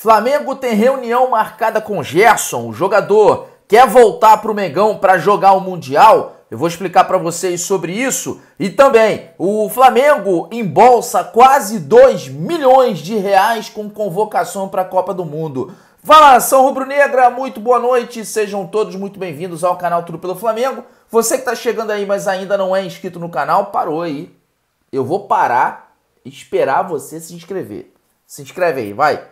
Flamengo tem reunião marcada com Gerson, o jogador quer voltar para o Mengão para jogar o Mundial. Eu vou explicar para vocês sobre isso. E também, o Flamengo embolsa quase 2 milhões de reais com convocação para a Copa do Mundo. Fala, São Rubro Negra, muito boa noite. Sejam todos muito bem-vindos ao canal Tudo pelo Flamengo. Você que está chegando aí, mas ainda não é inscrito no canal, parou aí. Eu vou parar e esperar você se inscrever. Se inscreve aí, vai.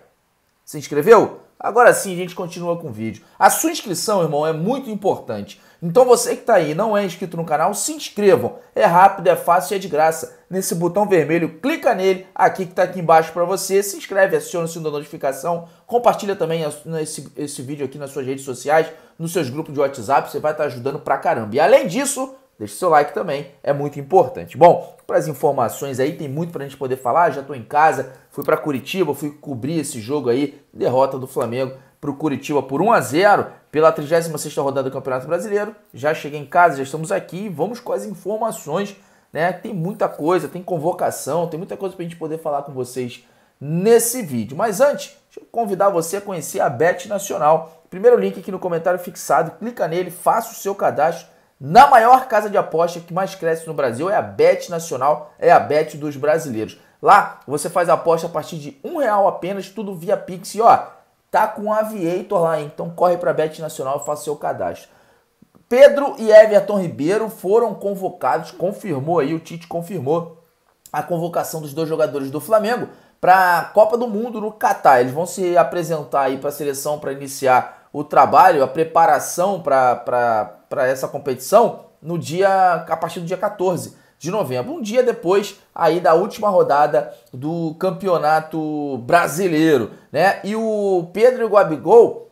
Se inscreveu? Agora sim, a gente continua com o vídeo. A sua inscrição, irmão, é muito importante. Então você que está aí e não é inscrito no canal, se inscrevam. É rápido, é fácil e é de graça. Nesse botão vermelho, clica nele, aqui que está aqui embaixo para você. Se inscreve, aciona o sininho da notificação. Compartilha também esse, esse vídeo aqui nas suas redes sociais, nos seus grupos de WhatsApp. Você vai estar tá ajudando pra caramba. E além disso, deixe seu like também, é muito importante. Bom, para as informações aí, tem muito para a gente poder falar, já estou em casa, fui para Curitiba, fui cobrir esse jogo aí, derrota do Flamengo para o Curitiba por 1 a 0 pela 36ª rodada do Campeonato Brasileiro. Já cheguei em casa, já estamos aqui, vamos com as informações, né? Tem muita coisa, tem convocação, tem muita coisa para a gente poder falar com vocês nesse vídeo. Mas antes, deixa eu convidar você a conhecer a Bet Nacional. Primeiro link aqui no comentário fixado, clica nele, faça o seu cadastro na maior casa de aposta que mais cresce no Brasil é a Bet Nacional, é a Bet dos brasileiros. Lá você faz a aposta a partir de um real apenas, tudo via Pix. E ó, tá com o Aviator lá, hein? então corre para a Bet Nacional e faça seu cadastro. Pedro e Everton Ribeiro foram convocados, confirmou aí, o Tite confirmou a convocação dos dois jogadores do Flamengo para a Copa do Mundo no Catar. Eles vão se apresentar aí para a seleção para iniciar o trabalho, a preparação para para essa competição no dia a partir do dia 14 de novembro, um dia depois aí da última rodada do Campeonato Brasileiro, né? E o Pedro Gabigol,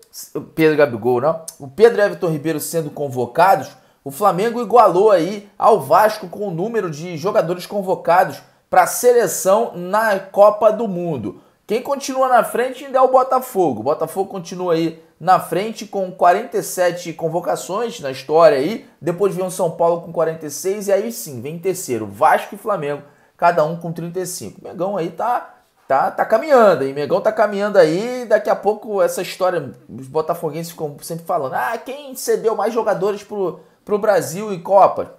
Pedro Gabigol, não? O Pedro e Everton Ribeiro sendo convocados, o Flamengo igualou aí ao Vasco com o número de jogadores convocados para a seleção na Copa do Mundo. Quem continua na frente ainda é o Botafogo. O Botafogo continua aí na frente com 47 convocações na história aí. Depois vem o São Paulo com 46 e aí sim, vem terceiro, Vasco e Flamengo, cada um com 35. Megão aí tá tá tá caminhando, aí Megão tá caminhando aí, daqui a pouco essa história os botafoguenses ficam sempre falando: "Ah, quem cedeu mais jogadores pro pro Brasil e Copa?"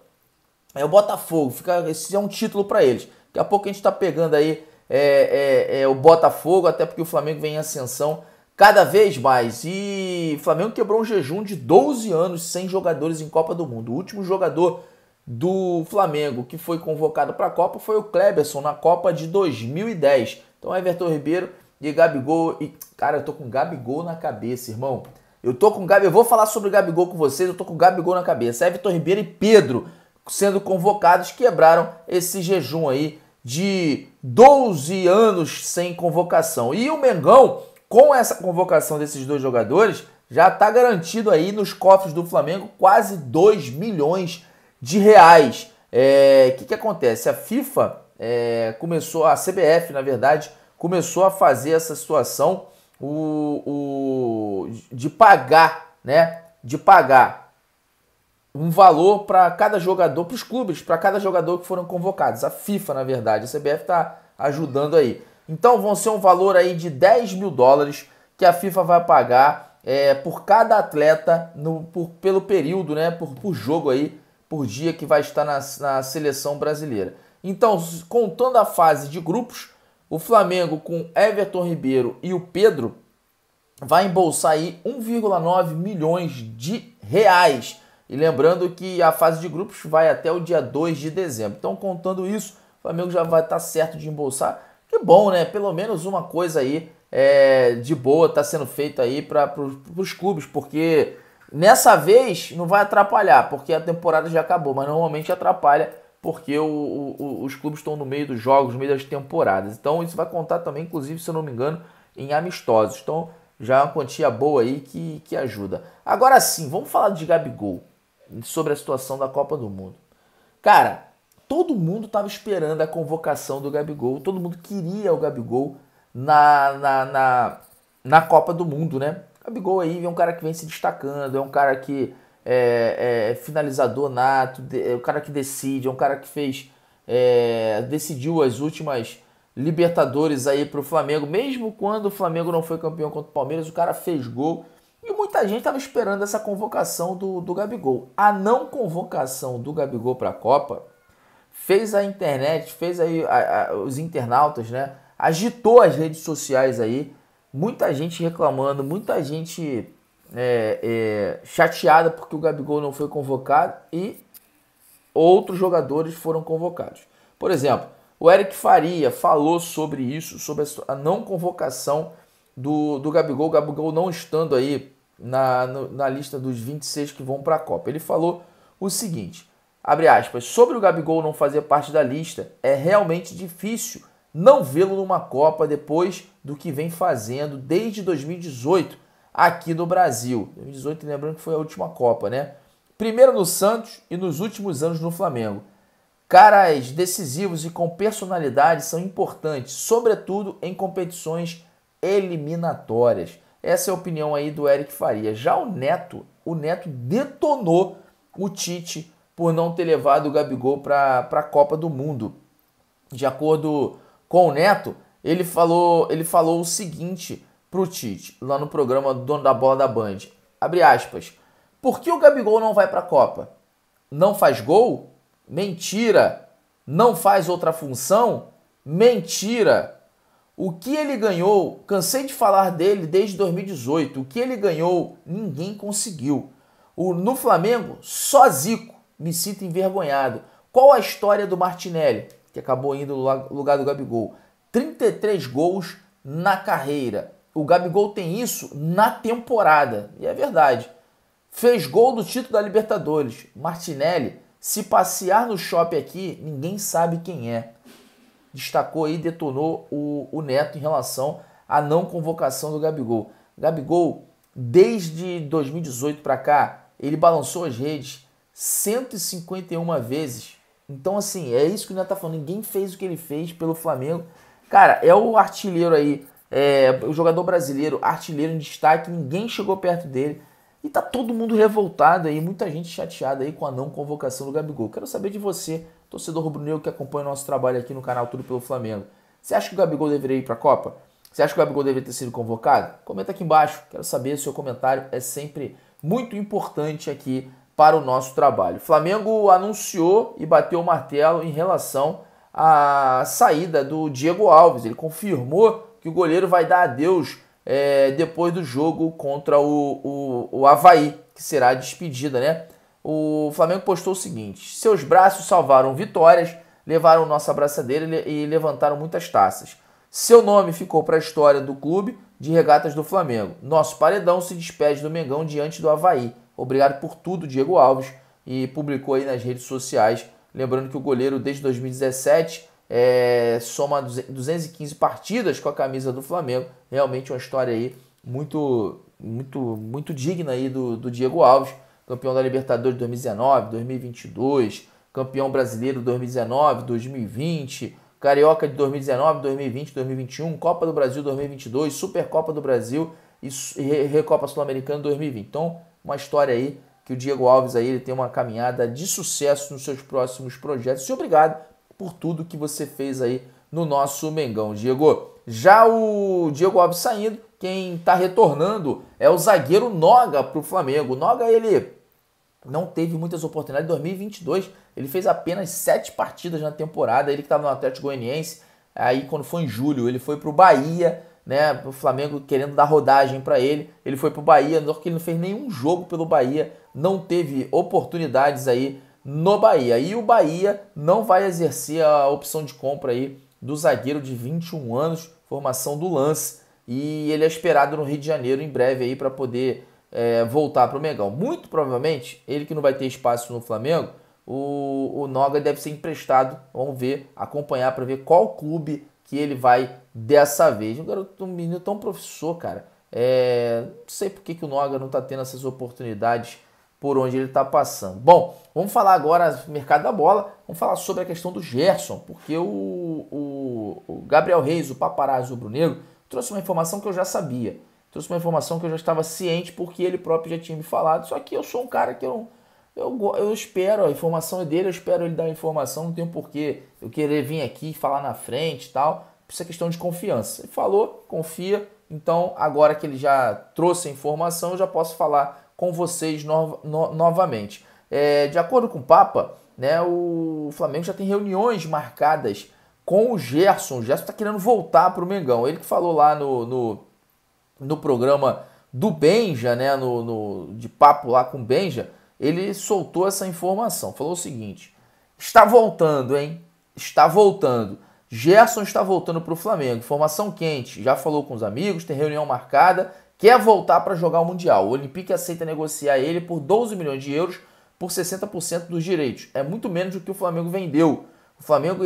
É o Botafogo, fica esse é um título para eles. Daqui a pouco a gente tá pegando aí é, é, é, o Botafogo, até porque o Flamengo vem em ascensão cada vez mais. E Flamengo quebrou um jejum de 12 anos sem jogadores em Copa do Mundo. O último jogador do Flamengo que foi convocado para a Copa foi o Kleberson na Copa de 2010. Então Everton Ribeiro e Gabigol e cara, eu tô com Gabigol na cabeça, irmão. Eu tô com Gabi, eu vou falar sobre o Gabigol com vocês, eu tô com Gabigol na cabeça. Everton Ribeiro e Pedro sendo convocados quebraram esse jejum aí de 12 anos sem convocação. E o Mengão com essa convocação desses dois jogadores, já está garantido aí nos cofres do Flamengo quase 2 milhões de reais. O é, que, que acontece? A FIFA é, começou, a CBF, na verdade, começou a fazer essa situação o, o de pagar, né? De pagar um valor para cada jogador, para os clubes, para cada jogador que foram convocados. A FIFA, na verdade, a CBF está ajudando aí. Então vão ser um valor aí de 10 mil dólares que a FIFA vai pagar é, por cada atleta no, por, pelo período, né, por, por jogo aí, por dia que vai estar na, na seleção brasileira. Então, contando a fase de grupos, o Flamengo com Everton Ribeiro e o Pedro vai embolsar aí 1,9 milhões de reais. E lembrando que a fase de grupos vai até o dia 2 de dezembro. Então, contando isso, o Flamengo já vai estar tá certo de embolsar que bom, né? Pelo menos uma coisa aí é, de boa está sendo feita aí para os clubes, porque nessa vez não vai atrapalhar, porque a temporada já acabou, mas normalmente atrapalha porque o, o, os clubes estão no meio dos jogos, no meio das temporadas. Então isso vai contar também, inclusive, se eu não me engano, em amistosos. Então já é uma quantia boa aí que, que ajuda. Agora sim, vamos falar de Gabigol, sobre a situação da Copa do Mundo. Cara, todo mundo estava esperando a convocação do Gabigol, todo mundo queria o Gabigol na, na, na, na Copa do Mundo, né? O Gabigol aí é um cara que vem se destacando, é um cara que é, é finalizador nato, é um cara que decide, é um cara que fez. É, decidiu as últimas Libertadores aí pro Flamengo, mesmo quando o Flamengo não foi campeão contra o Palmeiras, o cara fez gol. E muita gente estava esperando essa convocação do, do Gabigol. A não convocação do Gabigol para a Copa fez a internet, fez aí a, a, os internautas, né? Agitou as redes sociais aí, muita gente reclamando, muita gente é, é, chateada porque o Gabigol não foi convocado e outros jogadores foram convocados. Por exemplo, o Eric Faria falou sobre isso, sobre a não convocação do, do Gabigol, o Gabigol não estando aí na, no, na lista dos 26 que vão para a Copa. Ele falou o seguinte: abre aspas, sobre o Gabigol não fazer parte da lista, é realmente difícil não vê-lo numa Copa depois do que vem fazendo desde 2018 aqui no Brasil. 2018, lembrando que foi a última Copa, né? Primeiro no Santos e nos últimos anos no Flamengo. Caras decisivos e com personalidade são importantes, sobretudo em competições eliminatórias. Essa é a opinião aí do Eric Faria. Já o Neto, o Neto detonou o Tite por não ter levado o Gabigol para a Copa do Mundo. De acordo com o Neto, ele falou, ele falou o seguinte para o Tite, lá no programa Dono da Bola da Band. Abre aspas. Por que o Gabigol não vai para a Copa? Não faz gol? Mentira! Não faz outra função? Mentira! O que ele ganhou, cansei de falar dele desde 2018. O que ele ganhou, ninguém conseguiu. O, no Flamengo, só Zico me sinto envergonhado. Qual a história do Martinelli, que acabou indo no lugar do Gabigol? 33 gols na carreira. O Gabigol tem isso na temporada, e é verdade. Fez gol do título da Libertadores. Martinelli, se passear no shopping aqui, ninguém sabe quem é. Destacou e detonou o, o Neto em relação à não convocação do Gabigol. Gabigol, desde 2018 para cá, ele balançou as redes 151 vezes. Então, assim, é isso que o Neto tá falando. Ninguém fez o que ele fez pelo Flamengo. Cara, é o artilheiro aí, é, o jogador brasileiro, artilheiro em destaque, ninguém chegou perto dele. E tá todo mundo revoltado aí, muita gente chateada aí com a não convocação do Gabigol. Quero saber de você, torcedor rubro-negro que acompanha o nosso trabalho aqui no canal Tudo pelo Flamengo. Você acha que o Gabigol deveria ir para a Copa? Você acha que o Gabigol deveria ter sido convocado? Comenta aqui embaixo, quero saber, o seu comentário é sempre muito importante aqui para o nosso trabalho. O Flamengo anunciou e bateu o martelo em relação à saída do Diego Alves. Ele confirmou que o goleiro vai dar adeus é, depois do jogo contra o, o, o Havaí, que será a despedida, né? O Flamengo postou o seguinte: seus braços salvaram vitórias, levaram nossa abraçadeira e levantaram muitas taças. Seu nome ficou para a história do clube de regatas do Flamengo. Nosso paredão se despede do Mengão diante do Havaí Obrigado por tudo, Diego Alves, e publicou aí nas redes sociais. Lembrando que o goleiro, desde 2017, é, soma 215 partidas com a camisa do Flamengo. Realmente uma história aí muito, muito, muito digna aí do, do Diego Alves, campeão da Libertadores 2019, 2022, campeão brasileiro 2019, 2020. Carioca de 2019, 2020, 2021, Copa do Brasil 2022, Supercopa do Brasil e Recopa Sul-Americana 2020. Então, uma história aí que o Diego Alves aí ele tem uma caminhada de sucesso nos seus próximos projetos. E obrigado por tudo que você fez aí no nosso Mengão, Diego. Já o Diego Alves saindo, quem está retornando é o zagueiro Noga para o Flamengo. O Noga ele não teve muitas oportunidades em 2022. Ele fez apenas sete partidas na temporada. Ele que estava no Atlético Goianiense. Aí quando foi em julho ele foi para o Bahia né? O Flamengo querendo dar rodagem para ele. Ele foi para o Bahia, só que ele não fez nenhum jogo pelo Bahia, não teve oportunidades aí no Bahia. E o Bahia não vai exercer a opção de compra aí do zagueiro de 21 anos, formação do lance. E ele é esperado no Rio de Janeiro em breve aí para poder é, voltar para o Mengão. Muito provavelmente, ele que não vai ter espaço no Flamengo, o, o Noga deve ser emprestado. Vamos ver, acompanhar para ver qual clube que ele vai dessa vez. Um garoto, um menino tão professor, cara. É, não sei por que, que o Noga não está tendo essas oportunidades por onde ele está passando. Bom, vamos falar agora do mercado da bola. Vamos falar sobre a questão do Gerson, porque o, o, o Gabriel Reis, o paparazzo rubro-negro, trouxe uma informação que eu já sabia. Trouxe uma informação que eu já estava ciente, porque ele próprio já tinha me falado. Só que eu sou um cara que eu eu, eu espero, a informação é dele, eu espero ele dar a informação, não tem porquê eu querer vir aqui falar na frente e tal essa questão de confiança. Ele falou, confia, então agora que ele já trouxe a informação, eu já posso falar com vocês no, no, novamente. É, de acordo com o Papa, né, o Flamengo já tem reuniões marcadas com o Gerson. O Gerson está querendo voltar para o Mengão. Ele que falou lá no, no, no programa do Benja, né, no, no, de papo lá com o Benja, ele soltou essa informação. Falou o seguinte: está voltando, hein? Está voltando. Gerson está voltando para o Flamengo. Informação quente. Já falou com os amigos, tem reunião marcada. Quer voltar para jogar o Mundial. O Olympique aceita negociar ele por 12 milhões de euros por 60% dos direitos. É muito menos do que o Flamengo vendeu. O Flamengo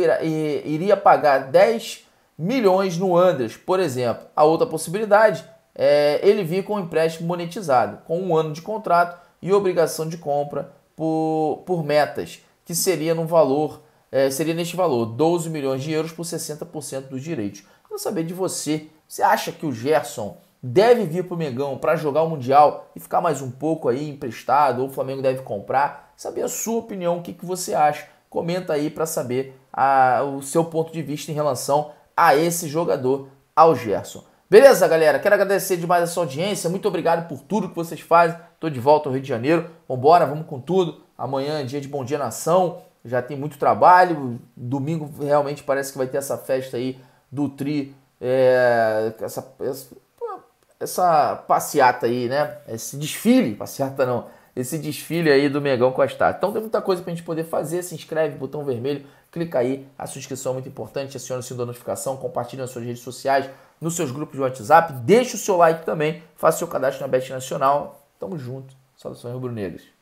iria pagar 10 milhões no Andres, por exemplo. A outra possibilidade é ele vir com um empréstimo monetizado, com um ano de contrato e obrigação de compra por, por metas, que seria no valor é, seria neste valor, 12 milhões de euros por 60% dos direitos. Quero saber de você, você acha que o Gerson deve vir para o Mengão para jogar o Mundial e ficar mais um pouco aí emprestado, ou o Flamengo deve comprar? Saber a sua opinião, o que, que você acha. Comenta aí para saber a, o seu ponto de vista em relação a esse jogador, ao Gerson. Beleza, galera? Quero agradecer demais a sua audiência. Muito obrigado por tudo que vocês fazem. Estou de volta ao Rio de Janeiro. Vambora, vamos com tudo. Amanhã é dia de Bom Dia Nação já tem muito trabalho. Domingo realmente parece que vai ter essa festa aí do Tri, é, essa, essa, essa, passeata aí, né? Esse desfile, passeata não, esse desfile aí do Megão com a Star. Então tem muita coisa pra gente poder fazer. Se inscreve, botão vermelho, clica aí, a sua inscrição é muito importante, aciona o sininho da notificação, compartilha nas suas redes sociais, nos seus grupos de WhatsApp, deixa o seu like também, faça seu cadastro na Bet Nacional. Tamo junto. Saudações rubro-negras.